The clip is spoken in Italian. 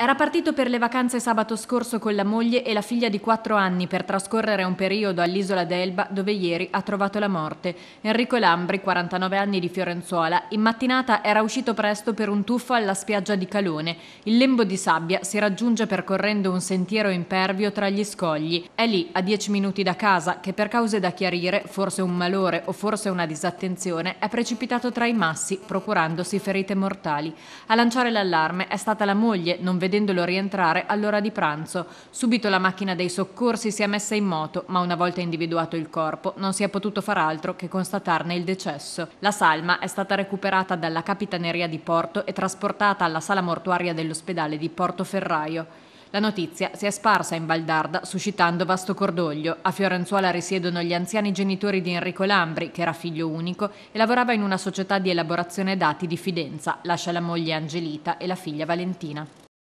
Era partito per le vacanze sabato scorso con la moglie e la figlia di 4 anni per trascorrere un periodo all'isola d'Elba dove ieri ha trovato la morte. Enrico Lambri, 49 anni di Fiorenzuola, in mattinata era uscito presto per un tuffo alla spiaggia di Calone. Il lembo di sabbia si raggiunge percorrendo un sentiero impervio tra gli scogli. È lì, a 10 minuti da casa, che per cause da chiarire, forse un malore o forse una disattenzione, è precipitato tra i massi, procurandosi ferite mortali. A lanciare l'allarme è stata la moglie, non vedendo vedendolo rientrare all'ora di pranzo. Subito la macchina dei soccorsi si è messa in moto, ma una volta individuato il corpo non si è potuto far altro che constatarne il decesso. La salma è stata recuperata dalla Capitaneria di Porto e trasportata alla sala mortuaria dell'ospedale di Portoferraio. La notizia si è sparsa in Valdarda, suscitando vasto cordoglio. A Fiorenzuola risiedono gli anziani genitori di Enrico Lambri, che era figlio unico e lavorava in una società di elaborazione dati di Fidenza. Lascia la moglie Angelita e la figlia Valentina.